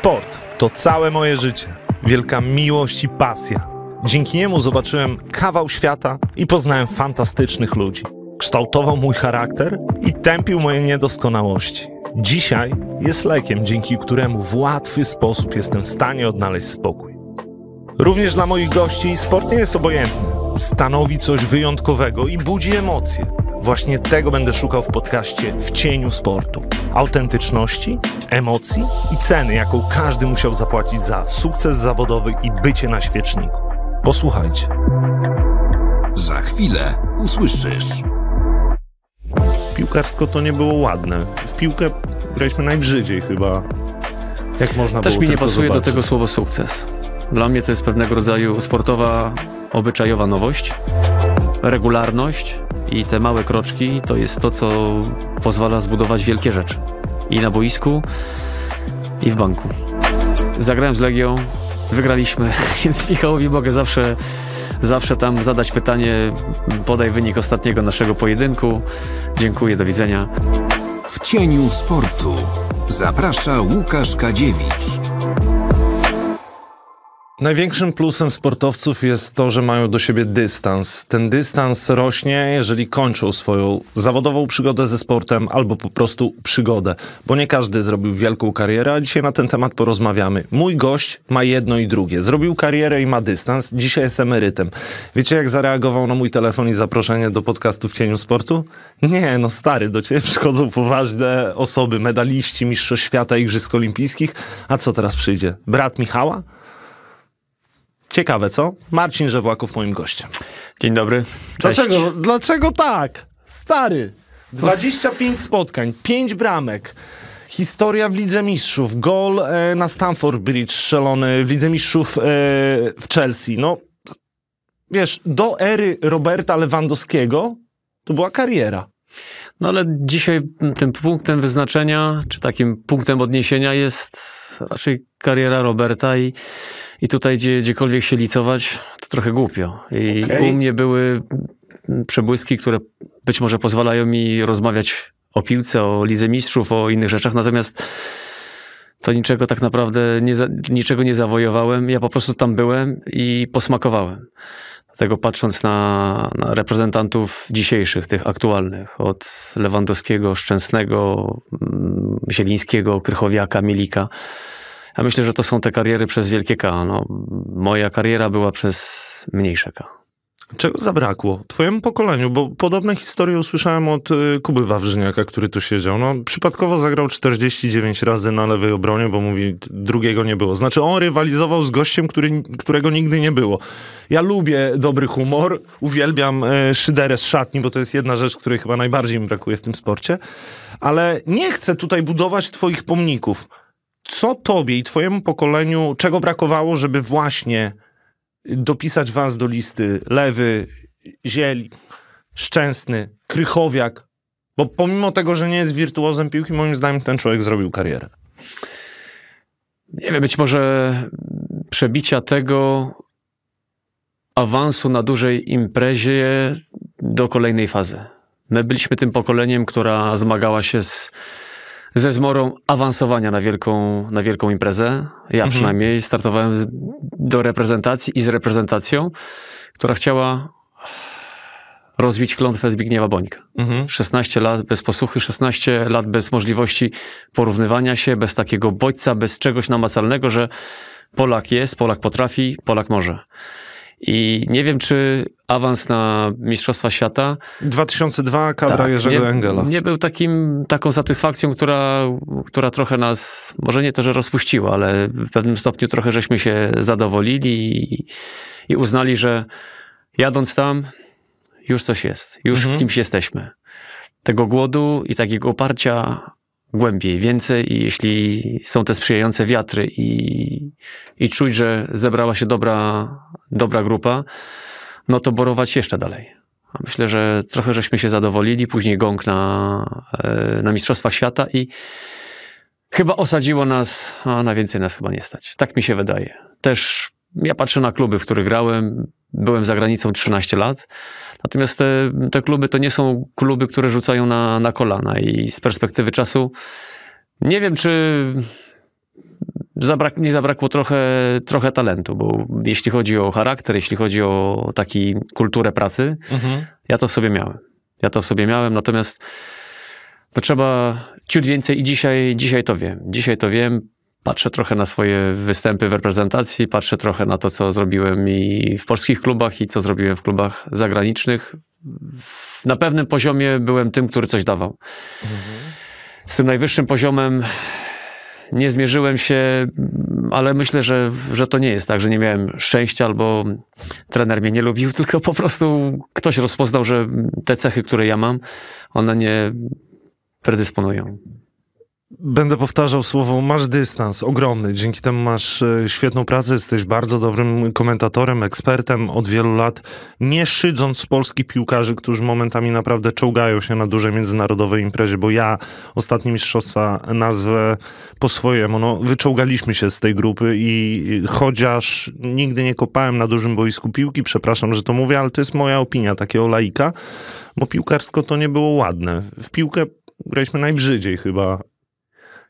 Sport to całe moje życie, wielka miłość i pasja. Dzięki niemu zobaczyłem kawał świata i poznałem fantastycznych ludzi. Kształtował mój charakter i tępił moje niedoskonałości. Dzisiaj jest lekiem, dzięki któremu w łatwy sposób jestem w stanie odnaleźć spokój. Również dla moich gości sport nie jest obojętny. Stanowi coś wyjątkowego i budzi emocje. Właśnie tego będę szukał w podcaście W cieniu sportu. Autentyczności, emocji i ceny, jaką każdy musiał zapłacić za sukces zawodowy i bycie na świeczniku. Posłuchajcie. Za chwilę usłyszysz. Piłkarsko to nie było ładne. W piłkę graliśmy najbrzydziej chyba. Jak można Też było mi nie pasuje zobaczyć. do tego słowo sukces. Dla mnie to jest pewnego rodzaju sportowa, obyczajowa nowość, regularność, i te małe kroczki to jest to, co pozwala zbudować wielkie rzeczy. I na boisku, i w banku. Zagrałem z Legią, wygraliśmy, więc Michałowi mogę zawsze, zawsze tam zadać pytanie, podaj wynik ostatniego naszego pojedynku. Dziękuję, do widzenia. W cieniu sportu zaprasza Łukasz Kadziewicz. Największym plusem sportowców jest to, że mają do siebie dystans. Ten dystans rośnie, jeżeli kończą swoją zawodową przygodę ze sportem albo po prostu przygodę, bo nie każdy zrobił wielką karierę, a dzisiaj na ten temat porozmawiamy. Mój gość ma jedno i drugie. Zrobił karierę i ma dystans, dzisiaj jest emerytem. Wiecie, jak zareagował na mój telefon i zaproszenie do podcastu w cieniu sportu? Nie, no stary, do ciebie przychodzą poważne osoby, medaliści, mistrzostw świata, igrzysk olimpijskich. A co teraz przyjdzie? Brat Michała? Ciekawe, co? Marcin Żewłaków moim gościem. Dzień dobry. Cześć. Dlaczego, dlaczego tak? Stary. 25 spotkań, 5 bramek. Historia w Lidze Mistrzów. Gol e, na Stamford Bridge strzelony w Lidze Mistrzów e, w Chelsea. No, wiesz, do ery Roberta Lewandowskiego to była kariera. No ale dzisiaj tym punktem wyznaczenia, czy takim punktem odniesienia jest raczej kariera Roberta i, i tutaj gdzie, gdziekolwiek się licować, to trochę głupio. I okay. u mnie były przebłyski, które być może pozwalają mi rozmawiać o piłce, o Lidze Mistrzów, o innych rzeczach, natomiast to niczego tak naprawdę, nie, niczego nie zawojowałem. Ja po prostu tam byłem i posmakowałem. Dlatego patrząc na, na reprezentantów dzisiejszych, tych aktualnych, od Lewandowskiego, Szczęsnego, mm, Zielińskiego, Krychowiaka, Milika, ja myślę, że to są te kariery przez wielkie K. No, moja kariera była przez mniejsze K. Czego zabrakło twojemu pokoleniu? Bo podobne historie usłyszałem od y, Kuby Wawrzyniaka, który tu siedział. No, przypadkowo zagrał 49 razy na lewej obronie, bo mówi, drugiego nie było. Znaczy on rywalizował z gościem, który, którego nigdy nie było. Ja lubię dobry humor, uwielbiam e, szyderę z szatni, bo to jest jedna rzecz, której chyba najbardziej mi brakuje w tym sporcie. Ale nie chcę tutaj budować twoich pomników co tobie i twojemu pokoleniu, czego brakowało, żeby właśnie dopisać was do listy Lewy, Zieli, Szczęsny, Krychowiak? Bo pomimo tego, że nie jest wirtuozem piłki, moim zdaniem ten człowiek zrobił karierę. Nie wiem, być może przebicia tego awansu na dużej imprezie do kolejnej fazy. My byliśmy tym pokoleniem, która zmagała się z ze zmorą awansowania na wielką, na wielką imprezę. Ja mhm. przynajmniej startowałem do reprezentacji i z reprezentacją, która chciała rozbić klątwę Zbigniewa Bońka. Mhm. 16 lat bez posłuchy, 16 lat bez możliwości porównywania się, bez takiego bodźca, bez czegoś namacalnego, że Polak jest, Polak potrafi, Polak może. I nie wiem, czy awans na Mistrzostwa Świata. 2002 kadra tak, Jerzego nie, Engela. Nie był takim, taką satysfakcją, która, która trochę nas, może nie to, że rozpuściła, ale w pewnym stopniu trochę żeśmy się zadowolili i, i uznali, że jadąc tam, już coś jest, już mhm. kimś jesteśmy. Tego głodu i takiego oparcia głębiej, więcej i jeśli są te sprzyjające wiatry i, i czuć, że zebrała się dobra, dobra grupa, no to borować jeszcze dalej. Myślę, że trochę żeśmy się zadowolili, później gong na, e, na mistrzostwa Świata i chyba osadziło nas, a na więcej nas chyba nie stać. Tak mi się wydaje. Też ja patrzę na kluby, w których grałem. Byłem za granicą 13 lat. Natomiast te, te kluby to nie są kluby, które rzucają na, na kolana. I z perspektywy czasu nie wiem, czy zabrak, nie zabrakło trochę, trochę talentu, bo jeśli chodzi o charakter, jeśli chodzi o taki kulturę pracy, mhm. ja to sobie miałem. Ja to sobie miałem, natomiast to trzeba ciut więcej i dzisiaj, dzisiaj to wiem. Dzisiaj to wiem. Patrzę trochę na swoje występy w reprezentacji, patrzę trochę na to, co zrobiłem i w polskich klubach, i co zrobiłem w klubach zagranicznych. Na pewnym poziomie byłem tym, który coś dawał. Z tym najwyższym poziomem nie zmierzyłem się, ale myślę, że, że to nie jest tak, że nie miałem szczęścia albo trener mnie nie lubił, tylko po prostu ktoś rozpoznał, że te cechy, które ja mam, one nie predysponują. Będę powtarzał słowo, masz dystans ogromny, dzięki temu masz e, świetną pracę, jesteś bardzo dobrym komentatorem, ekspertem od wielu lat, nie szydząc polskich piłkarzy, którzy momentami naprawdę czołgają się na dużej międzynarodowej imprezie, bo ja ostatnie mistrzostwa nazwę po swojemu, no wyczołgaliśmy się z tej grupy i chociaż nigdy nie kopałem na dużym boisku piłki, przepraszam, że to mówię, ale to jest moja opinia takiego laika, bo piłkarsko to nie było ładne. W piłkę graliśmy najbrzydziej chyba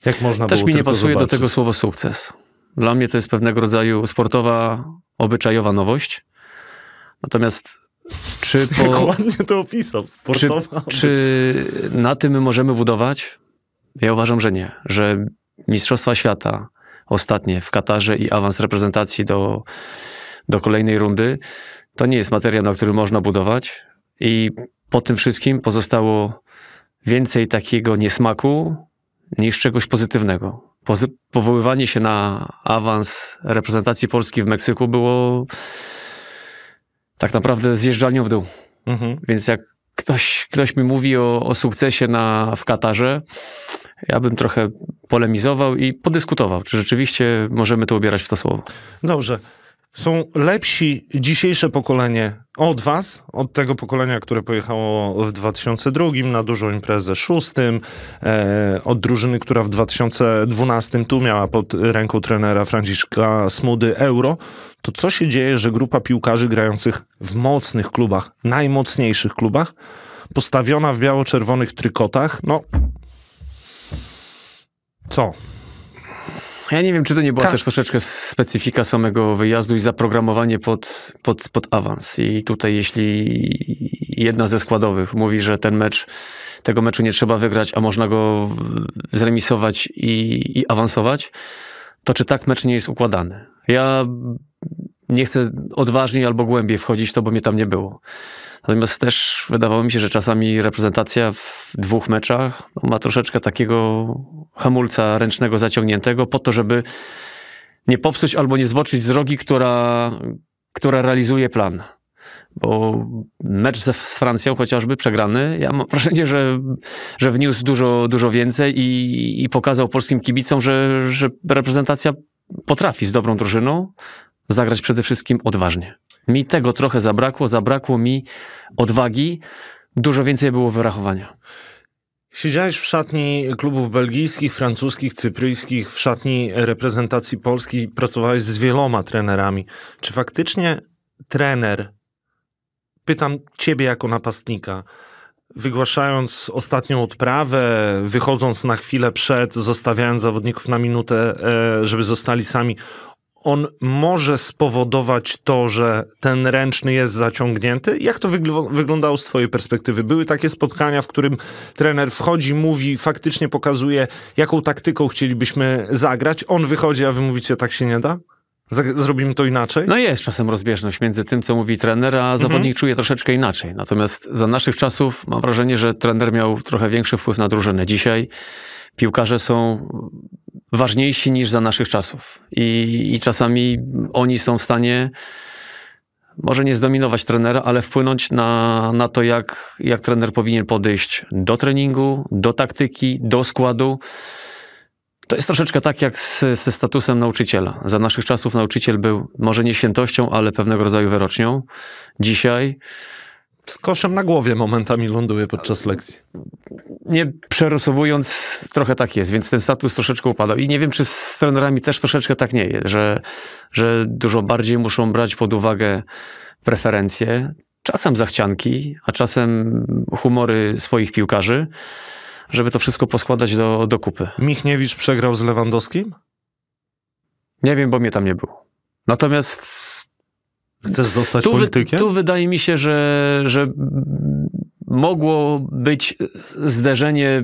jak można Też mi nie pasuje zobaczyć. do tego słowo sukces. Dla mnie to jest pewnego rodzaju sportowa, obyczajowa nowość. Natomiast czy po, Jak ładnie to opisał, sportowa. Czy, czy na tym możemy budować? Ja uważam, że nie. Że Mistrzostwa Świata ostatnie w Katarze i awans reprezentacji do, do kolejnej rundy to nie jest materiał, na który można budować. I po tym wszystkim pozostało więcej takiego niesmaku, niż czegoś pozytywnego. Pozy powoływanie się na awans reprezentacji Polski w Meksyku było tak naprawdę zjeżdżalnią w dół. Mhm. Więc jak ktoś, ktoś mi mówi o, o sukcesie na, w Katarze, ja bym trochę polemizował i podyskutował, czy rzeczywiście możemy to ubierać w to słowo. Dobrze są lepsi dzisiejsze pokolenie od was, od tego pokolenia, które pojechało w 2002 na dużą imprezę szóstym, e, od drużyny, która w 2012 tu miała pod ręką trenera Franciszka Smudy Euro, to co się dzieje, że grupa piłkarzy grających w mocnych klubach, najmocniejszych klubach, postawiona w biało-czerwonych trykotach, no co? Ja nie wiem, czy to nie była Ka tak. też troszeczkę specyfika samego wyjazdu i zaprogramowanie pod, pod, pod awans. I tutaj, jeśli jedna ze składowych mówi, że ten mecz, tego meczu nie trzeba wygrać, a można go zremisować i, i awansować, to czy tak mecz nie jest układany? Ja nie chcę odważniej albo głębiej wchodzić w to, bo mnie tam nie było. Natomiast też wydawało mi się, że czasami reprezentacja w dwóch meczach ma troszeczkę takiego hamulca ręcznego zaciągniętego po to, żeby nie popsuć albo nie zboczyć z drogi, która, która realizuje plan. Bo mecz z Francją chociażby przegrany, ja mam wrażenie, że, że wniósł dużo, dużo więcej i, i pokazał polskim kibicom, że, że reprezentacja potrafi z dobrą drużyną zagrać przede wszystkim odważnie. Mi tego trochę zabrakło, zabrakło mi odwagi, dużo więcej było wyrachowania. Siedziałeś w szatni klubów belgijskich, francuskich, cypryjskich, w szatni reprezentacji Polski, pracowałeś z wieloma trenerami. Czy faktycznie trener, pytam ciebie jako napastnika, wygłaszając ostatnią odprawę, wychodząc na chwilę przed, zostawiając zawodników na minutę, e, żeby zostali sami, on może spowodować to, że ten ręczny jest zaciągnięty? Jak to wygl wyglądało z Twojej perspektywy? Były takie spotkania, w którym trener wchodzi, mówi, faktycznie pokazuje, jaką taktyką chcielibyśmy zagrać. On wychodzi, a Wy mówicie, tak się nie da? Zrobimy to inaczej? No jest czasem rozbieżność między tym, co mówi trener, a mhm. zawodnik mhm. czuje troszeczkę inaczej. Natomiast za naszych czasów mam wrażenie, że trener miał trochę większy wpływ na drużynę. Dzisiaj piłkarze są ważniejsi niż za naszych czasów. I, i czasami oni są w stanie może nie zdominować trenera, ale wpłynąć na, na to, jak, jak trener powinien podejść do treningu, do taktyki, do składu. To jest troszeczkę tak jak z, ze statusem nauczyciela. Za naszych czasów nauczyciel był może nie świętością, ale pewnego rodzaju wyrocznią. Dzisiaj z koszem na głowie momentami ląduje podczas lekcji. Nie przerosowując, trochę tak jest, więc ten status troszeczkę upadał. I nie wiem, czy z trenerami też troszeczkę tak nie jest, że, że dużo bardziej muszą brać pod uwagę preferencje, czasem zachcianki, a czasem humory swoich piłkarzy żeby to wszystko poskładać do, do kupy. Michniewicz przegrał z Lewandowskim? Nie wiem, bo mnie tam nie było. Natomiast Chcesz zostać tu, politykiem? Tu wydaje mi się, że, że mogło być zderzenie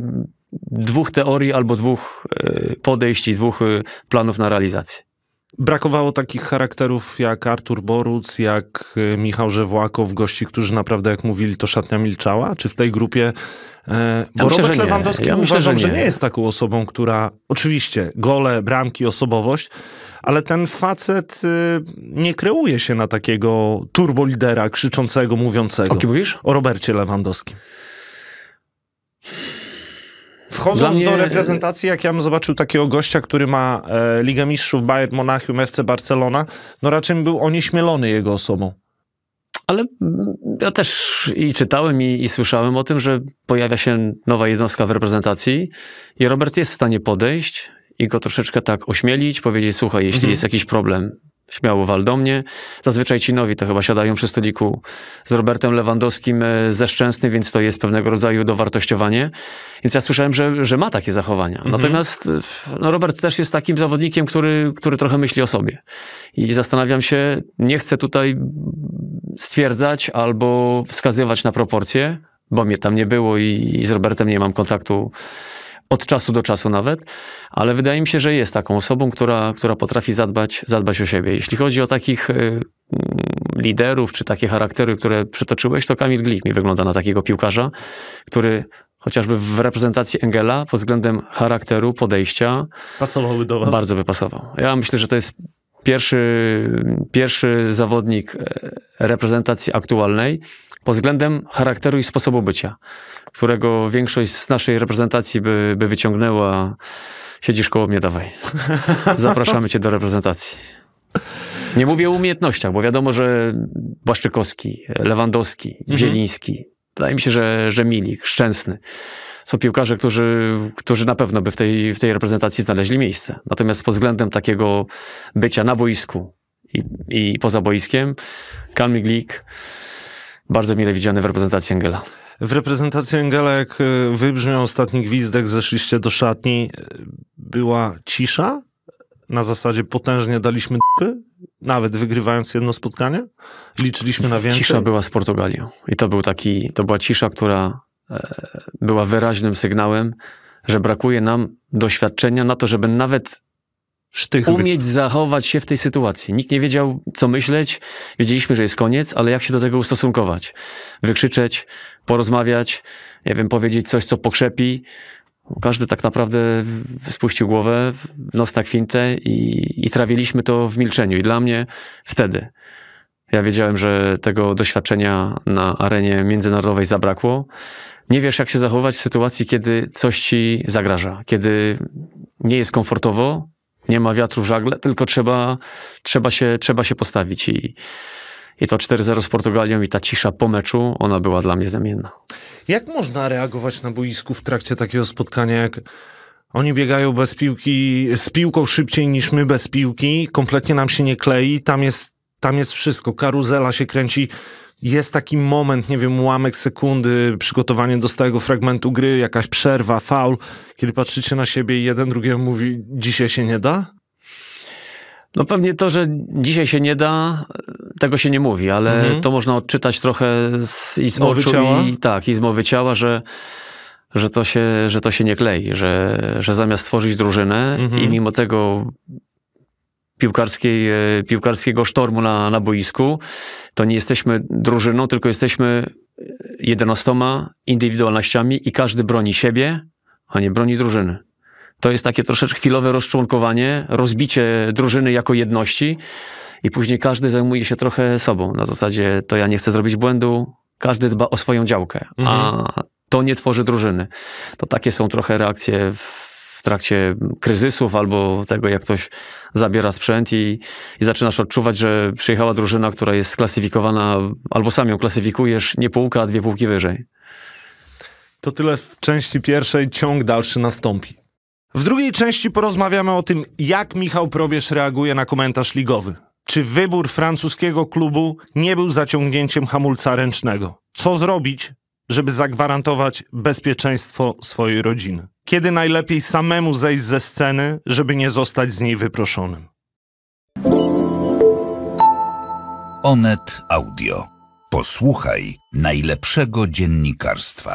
dwóch teorii albo dwóch e, podejść i dwóch e, planów na realizację. Brakowało takich charakterów jak Artur Boruc, jak y, Michał Żewłakow, gości, którzy naprawdę, jak mówili, to szatnia milczała? Czy w tej grupie e, ja bo myślę, Robert Lewandowski ja uważam, myślę, że, nie. że nie jest taką osobą, która oczywiście gole, bramki, osobowość, ale ten facet y, nie kreuje się na takiego turbolidera, krzyczącego, mówiącego. O kim mówisz? O Robercie Lewandowskim. Wchodząc mnie... do reprezentacji, jak ja bym zobaczył takiego gościa, który ma e, Ligę Mistrzów Bayern Monachium, FC Barcelona, no raczej był onieśmielony jego osobą. Ale ja też i czytałem, i, i, słyszałem o tym, że pojawia się nowa jednostka w reprezentacji i Robert jest w stanie podejść i go troszeczkę tak ośmielić, powiedzieć, słuchaj, jeśli mhm. jest jakiś problem, śmiało wal do mnie. Zazwyczaj ci nowi to chyba siadają przy stoliku z Robertem Lewandowskim e, ze Szczęsny, więc to jest pewnego rodzaju dowartościowanie. Więc ja słyszałem, że, że ma takie zachowania. Mhm. Natomiast e, no, Robert też jest takim zawodnikiem, który, który trochę myśli o sobie. I zastanawiam się, nie chcę tutaj stwierdzać albo wskazywać na proporcje, bo mnie tam nie było i, i z Robertem nie mam kontaktu od czasu do czasu nawet, ale wydaje mi się, że jest taką osobą, która, która potrafi zadbać, zadbać o siebie. Jeśli chodzi o takich y, mm, liderów czy takie charaktery, które przytoczyłeś, to Kamil Glik mi wygląda na takiego piłkarza, który chociażby w reprezentacji Engela pod względem charakteru, podejścia pasowałby do was. Bardzo by pasował. Ja myślę, że to jest pierwszy, pierwszy zawodnik e, reprezentacji aktualnej, pod względem charakteru i sposobu bycia, którego większość z naszej reprezentacji by, by wyciągnęła. Siedzisz koło mnie, dawaj. Zapraszamy cię do reprezentacji. Nie mówię o umiejętnościach, bo wiadomo, że Błaszczykowski, Lewandowski, mhm. Zieliński, mhm. wydaje mi się, że, że Milik, Szczęsny, są piłkarze, którzy, którzy na pewno by w tej, w tej reprezentacji znaleźli miejsce. Natomiast pod względem takiego bycia na boisku i, i poza boiskiem, Kamil Glik, bardzo mile widziany w reprezentacji Engela. W reprezentacji Engela, jak e, wybrzmiał ostatni gwizdek, zeszliście do szatni, była cisza? Na zasadzie potężnie daliśmy dupy? Nawet wygrywając jedno spotkanie? Liczyliśmy na więcej? Cisza była z Portugalią. I to był taki, to była cisza, która e, była wyraźnym sygnałem, że brakuje nam doświadczenia na to, żeby nawet Sztych umieć zachować się w tej sytuacji. Nikt nie wiedział, co myśleć. Wiedzieliśmy, że jest koniec, ale jak się do tego ustosunkować? Wykrzyczeć, porozmawiać, nie wiem, powiedzieć coś, co pokrzepi. Każdy tak naprawdę spuścił głowę, nos na kwintę i, i trawiliśmy to w milczeniu. I dla mnie wtedy. Ja wiedziałem, że tego doświadczenia na arenie międzynarodowej zabrakło. Nie wiesz, jak się zachować w sytuacji, kiedy coś ci zagraża, kiedy nie jest komfortowo, nie ma wiatru w żagle, tylko trzeba, trzeba, się, trzeba się postawić. I, i to 4-0 z Portugalią i ta cisza po meczu, ona była dla mnie zamienna. Jak można reagować na boisku w trakcie takiego spotkania, jak oni biegają bez piłki, z piłką szybciej niż my bez piłki, kompletnie nam się nie klei, tam jest, tam jest wszystko, karuzela się kręci jest taki moment, nie wiem, ułamek sekundy, przygotowanie do stałego fragmentu gry, jakaś przerwa, faul, kiedy patrzycie na siebie i jeden drugiemu mówi, dzisiaj się nie da? No pewnie to, że dzisiaj się nie da, tego się nie mówi, ale mhm. to można odczytać trochę z, i z mowy oczu ciała? i tak, i z mowy ciała, że, że, to, się, że to się nie klei, że, że zamiast tworzyć drużynę mhm. i mimo tego piłkarskiej, e, piłkarskiego sztormu na, na boisku. To nie jesteśmy drużyną, tylko jesteśmy e, jedenastoma indywidualnościami i każdy broni siebie, a nie broni drużyny. To jest takie troszeczkę chwilowe rozczłonkowanie, rozbicie drużyny jako jedności i później każdy zajmuje się trochę sobą. Na zasadzie to ja nie chcę zrobić błędu, każdy dba o swoją działkę, mhm. a to nie tworzy drużyny. To takie są trochę reakcje w trakcie kryzysów albo tego, jak ktoś zabiera sprzęt i, i zaczynasz odczuwać, że przyjechała drużyna, która jest sklasyfikowana, albo sam ją klasyfikujesz, nie półka, a dwie półki wyżej. To tyle w części pierwszej, ciąg dalszy nastąpi. W drugiej części porozmawiamy o tym, jak Michał Probierz reaguje na komentarz ligowy. Czy wybór francuskiego klubu nie był zaciągnięciem hamulca ręcznego? Co zrobić, żeby zagwarantować bezpieczeństwo swojej rodziny? Kiedy najlepiej samemu zejść ze sceny, żeby nie zostać z niej wyproszonym? Onet Audio. Posłuchaj najlepszego dziennikarstwa.